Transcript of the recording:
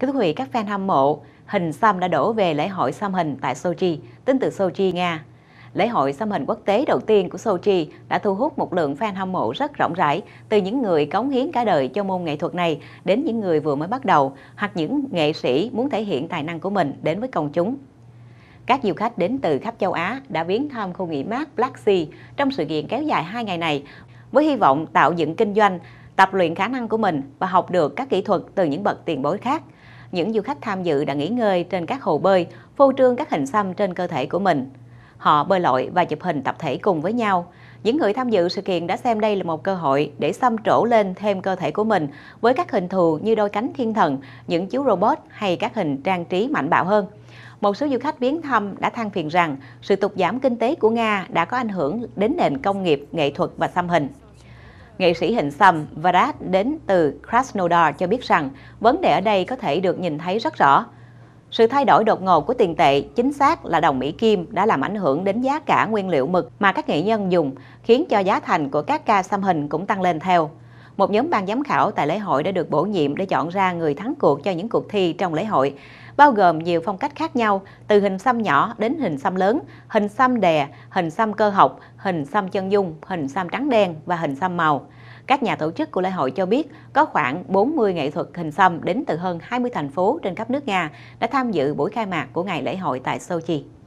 Kính thưa quý vị, các fan hâm mộ, hình xăm đã đổ về lễ hội xăm hình tại Sochi, tính từ Sochi, Nga. Lễ hội xăm hình quốc tế đầu tiên của Sochi đã thu hút một lượng fan hâm mộ rất rộng rãi, từ những người cống hiến cả đời cho môn nghệ thuật này đến những người vừa mới bắt đầu hoặc những nghệ sĩ muốn thể hiện tài năng của mình đến với công chúng. Các du khách đến từ khắp châu Á đã viếng thăm khu nghỉ mát Black Sea trong sự kiện kéo dài 2 ngày này với hy vọng tạo dựng kinh doanh, tập luyện khả năng của mình và học được các kỹ thuật từ những bậc tiền bối khác – những du khách tham dự đã nghỉ ngơi trên các hồ bơi, phô trương các hình xăm trên cơ thể của mình. Họ bơi lội và chụp hình tập thể cùng với nhau. Những người tham dự sự kiện đã xem đây là một cơ hội để xăm trổ lên thêm cơ thể của mình với các hình thù như đôi cánh thiên thần, những chú robot hay các hình trang trí mạnh bạo hơn một số du khách viếng thăm đã than phiền rằng sự tụt giảm kinh tế của Nga đã có ảnh hưởng đến nền công nghiệp, nghệ thuật và xăm hình. Nghệ sĩ hình xăm Varad đến từ Krasnodar cho biết rằng vấn đề ở đây có thể được nhìn thấy rất rõ. Sự thay đổi đột ngột của tiền tệ, chính xác là đồng Mỹ Kim đã làm ảnh hưởng đến giá cả nguyên liệu mực mà các nghệ nhân dùng, khiến cho giá thành của các ca xăm hình cũng tăng lên theo một nhóm ban giám khảo tại lễ hội đã được bổ nhiệm để chọn ra người thắng cuộc cho những cuộc thi trong lễ hội, bao gồm nhiều phong cách khác nhau, từ hình xăm nhỏ đến hình xăm lớn, hình xăm đè, hình xăm cơ học, hình xăm chân dung, hình xăm trắng đen và hình xăm màu. Các nhà tổ chức của lễ hội cho biết có khoảng 40 nghệ thuật hình xăm đến từ hơn 20 thành phố trên khắp nước Nga đã tham dự buổi khai mạc của ngày lễ hội tại Sochi.